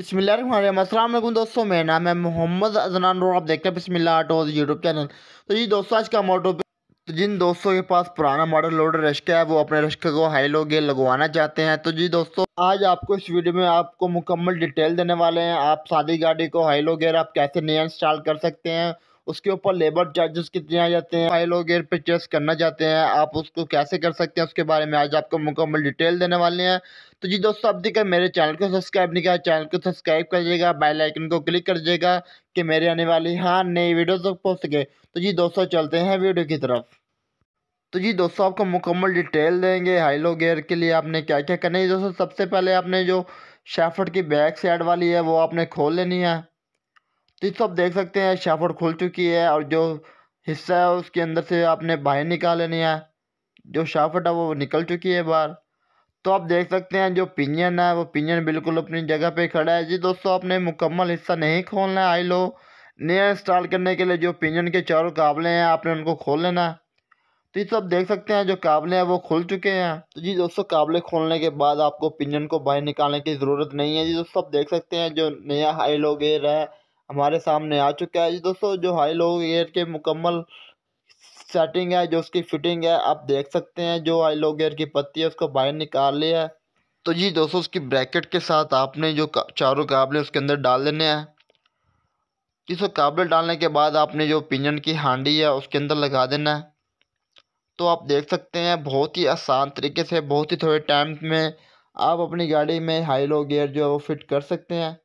बिसमिल्लाम दोस्तों मेरा नाम है मोहम्मद अजनान और आप देखते हैं बिसमिल्ला आटोज यूट्यूब चैनल तो जी दोस्तों आज का मोटो तो जिन दोस्तों के पास पुराना मॉडल लोडर रश्का है वो अपने रश्के को हाई लो गेयर लगवाना चाहते हैं तो जी दोस्तों आज आपको इस वीडियो में आपको मुकम्मल डिटेल देने वाले हैं आप सादी गाड़ी को हाई लो गेयर आप कैसे नया इंस्टॉल कर सकते हैं उसके ऊपर लेबर चार्जेस कितने आ जाते हैं फाइल वगैरह चेस करना चाहते हैं आप उसको कैसे कर सकते हैं उसके बारे में आज आपको मुकम्मल डिटेल देने वाले हैं तो जी दोस्तों अब देखकर मेरे चैनल को सब्सक्राइब नहीं किया चैनल को सब्सक्राइब कर दीजिएगा बेल आइकन को क्लिक कर दीजिएगा कि मेरे आने वाली हाँ नई वीडियो तक पहुँच सके तो जी दोस्तों चलते हैं वीडियो की तरफ तो जी दोस्तों आपको मुकम्मल डिटेल देंगे हाइलो गेयर के लिए आपने क्या क्या करना है दोस्तों सबसे पहले आपने जो शेफर्ड की बैक साइड वाली है वो आपने खोल लेनी है तो इस सब देख सकते हैं शाफोर्ड खुल चुकी है और जो हिस्सा है उसके अंदर से आपने बाहर निकाल लेनी है जो शाफट है वो निकल चुकी है बाहर तो आप देख सकते हैं जो पिनियन है वो पिनियन बिल्कुल अपनी जगह पे खड़ा है जी दोस्तों आपने मुकम्मल हिस्सा नहीं खोलना है आई लो नया इंस्टॉल करने के लिए जो पिनियन के चारों काबले हैं आपने उनको खोल लेना है तो ये सब देख सकते हैं जो काबले हैं वो खुल चुके हैं तो जी दोस्तों काबले खोलने के बाद आपको पिंजन को बाहर निकालने की ज़रूरत नहीं है जी दोस्तों आप देख सकते हैं जो नया हाई लो गेयर है हमारे सामने आ चुका है दोस्तों जो हाई लो गियर के मुकम्मल सेटिंग है जो उसकी फिटिंग है आप देख सकते हैं जो हाई लो गियर की पत्ती है उसको बाहर निकाल लिया है तो जी दोस्तों उसकी ब्रैकेट के साथ आपने जो चारों काबले उसके अंदर डाल देने हैं जिसको काबले डालने के बाद आपने जो पिंजन की हांडी है उसके अंदर लगा देना है तो आप देख सकते हैं बहुत ही आसान तरीके से बहुत ही थोड़े टाइम में आप अपनी गाड़ी में हाई लो गियर जो है वो फिट कर सकते हैं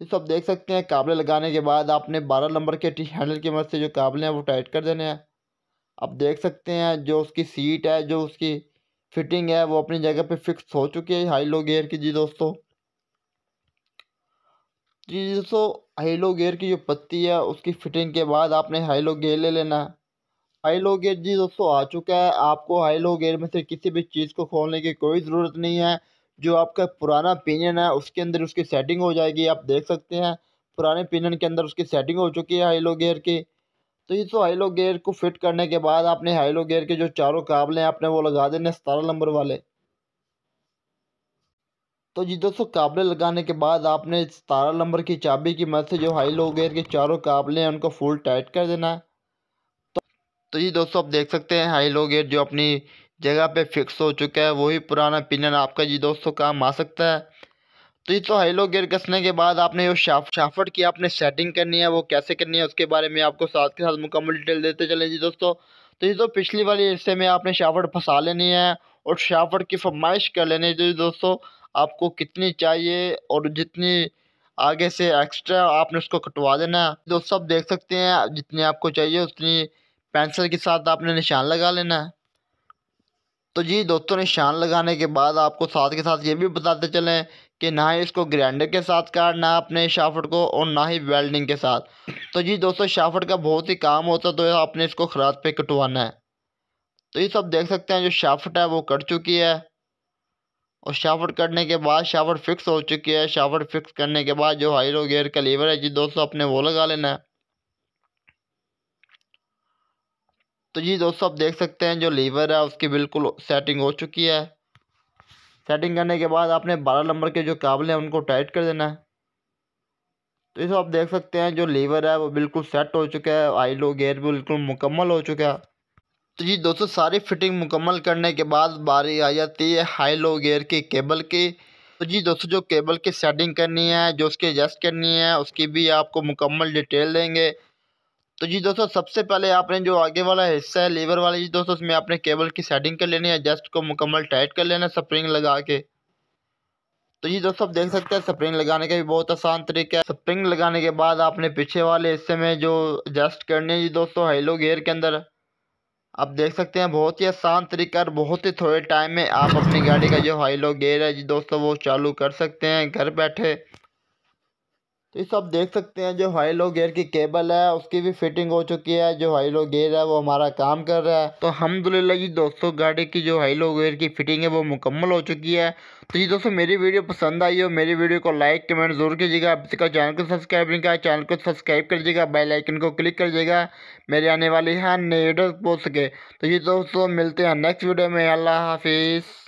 जिसको आप देख सकते हैं काबले लगाने के बाद आपने बारह नंबर के टी हैंडल की मदद से जो काबले हैं वो टाइट कर देने हैं आप देख सकते हैं जो उसकी सीट है जो उसकी फिटिंग है वो अपनी जगह पे फिक्स हो चुकी है हाई लो गेयर की जी दोस्तों जी दोस्तों हाई लो गेयर की जो पत्ती है उसकी फिटिंग के बाद आपने हाई लो गेयर ले लेना है हाई लो गेयर जी दोस्तों आ चुका है आपको हाई लो गेयर में से किसी भी चीज़ को खोलने की कोई ज़रूरत नहीं है जो आपका पुराना पिनियन है उसके अंदर उसकी सेटिंग हो जाएगी आप देख सकते हैं पुराने पिनियन के अंदर उसकी सेटिंग हो चुकी है हाइलो गेयर की तो इस हाइलो गेयर को फिट करने के बाद आपने हाइलो गेयर के जो चारों काबले हैं आपने वो लगा देने सतारह नंबर वाले तो जी दोस्तों काबले लगाने के बाद आपने सतारह नंबर की चाबी की मदद से जो हाई लो गेयर के चारों काबले हैं उनको फुल टाइट कर देना है तो, तो जी दोस्तों आप देख सकते हैं हाई लो गेयर जो अपनी जगह पे फिक्स हो चुका है वही पुराना पिनियन आपका जी दोस्तों काम आ सकता है तो ये तो हेलो गियर कसने के बाद आपने जो शाफ शाफट की आपने सेटिंग करनी है वो कैसे करनी है उसके बारे में आपको साथ के साथ मुकम्मल डिटेल देते चले जी दोस्तों तो ये तो पिछली वाली हिस्से में आपने शाफट फंसा लेनी है और शाफट की फरमाइश कर लेनी है जी दोस्तों आपको कितनी चाहिए और जितनी आगे से एक्स्ट्रा आपने उसको कटवा देना है दोस्तों आप देख सकते हैं जितनी आपको चाहिए उतनी पेंसिल के साथ आपने निशान लगा लेना है तो जी दोस्तों निशान लगाने के बाद आपको साथ के साथ ये भी बताते चलें कि ना ही इसको ग्राइंडर के साथ काटना अपने शाफट को और ना ही वेल्डिंग के साथ तो जी दोस्तों शाफट का बहुत ही काम होता है तो आपने इसको खराद पे कटवाना है तो ये सब देख सकते हैं जो शाफट है वो कट चुकी है और शाफट कटने के बाद शाफट फिक्स हो चुकी है शाफट फिक्स करने के बाद जो हाइरो गेयर का लीवर है जी दोस्तों अपने वो लगा लेना है तो जी दोस्तों आप देख सकते हैं जो लीवर है उसकी बिल्कुल सेटिंग हो चुकी है सेटिंग करने के बाद आपने बारह नंबर के जो काबले हैं उनको टाइट कर देना है तो इसको आप देख सकते हैं जो लीवर है वो बिल्कुल सेट हो चुका है आइलो गेयर भी बिल्कुल मुकम्मल हो चुका है तो जी दोस्तों सारी फिटिंग मुकम्मल करने के बाद बारी आ जाती है हाई लो गेयर की केबल की तो जी दोस्तों जो केबल की सेटिंग करनी है जो उसकी एडजस्ट करनी है उसकी भी आपको मुकम्मल डिटेल देंगे तो जी दोस्तों सबसे पहले आपने जो आगे वाला हिस्सा है लीवर वाला जी दोस्तों उसमें आपने केबल की सेटिंग कर लेनी है जस्ट को मुकम्मल टाइट कर लेना स्प्रिंग लगा के तो जी दोस्तों आप देख सकते हैं स्प्रिंग लगाने का भी बहुत आसान तरीका है स्प्रिंग लगाने के बाद आपने पीछे वाले हिस्से में जो एडजस्ट करनी है जी दोस्तों हेलो गेयर के अंदर आप देख सकते हैं बहुत ही आसान तरीका और बहुत ही थोड़े टाइम में आप अपनी गाड़ी का जो हाई लो गेयर है जी दोस्तों वो चालू कर सकते हैं घर बैठे तो इस आप देख सकते हैं जो हाई लो गेयर की केबल है उसकी भी फिटिंग हो चुकी है जो हाई लो गेयर है वो हमारा काम कर रहा है तो हमदुल्ला जी दोस्तों गाड़ी की जो हाई लो गेयर की फिटिंग है वो मुकम्मल हो चुकी है तो जी दोस्तों मेरी वीडियो पसंद आई हो मेरी वीडियो को लाइक कमेंट जरूर कीजिएगा अब चैनल को सब्सक्राइब नहीं किया चैनल को सब्सक्राइब करिएगा बेल आइकन को क्लिक करिएगा मेरे आने वाले हर नई वीडियो पहुँच सके तो जी दोस्तों मिलते हैं नेक्स्ट वीडियो में अल्लाह हाफिज़